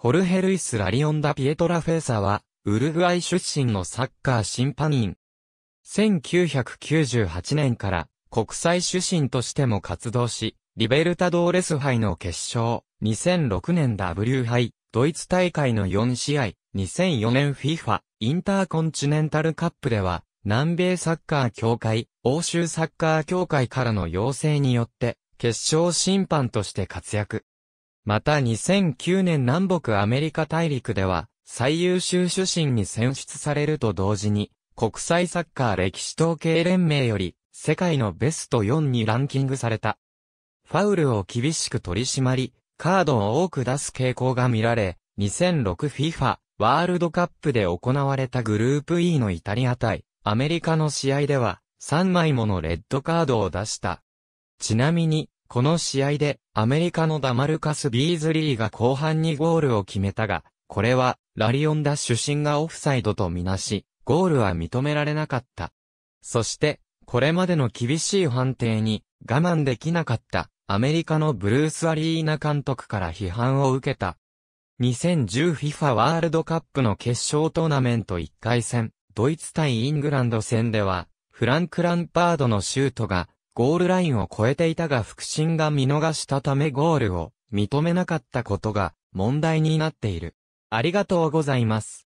ホルヘルイス・ラリオンダ・ピエトラ・フェーサは、ウルグアイ出身のサッカー審判員。1998年から国際主審としても活動し、リベルタドーレス杯の決勝、2006年 W 杯、ドイツ大会の4試合、2004年 FIFA、インターコンチネンタルカップでは、南米サッカー協会、欧州サッカー協会からの要請によって、決勝審判として活躍。また2009年南北アメリカ大陸では、最優秀主審に選出されると同時に、国際サッカー歴史統計連盟より、世界のベスト4にランキングされた。ファウルを厳しく取り締まり、カードを多く出す傾向が見られ、2006FIFA ワールドカップで行われたグループ E のイタリア対アメリカの試合では3枚ものレッドカードを出した。ちなみにこの試合でアメリカのダマルカス・ビーズリーが後半にゴールを決めたが、これはラリオンダ主審がオフサイドとみなし、ゴールは認められなかった。そして、これまでの厳しい判定に我慢できなかったアメリカのブルース・アリーナ監督から批判を受けた。2010FIFA ワールドカップの決勝トーナメント1回戦、ドイツ対イングランド戦では、フランク・ランパードのシュートがゴールラインを超えていたが腹心が見逃したためゴールを認めなかったことが問題になっている。ありがとうございます。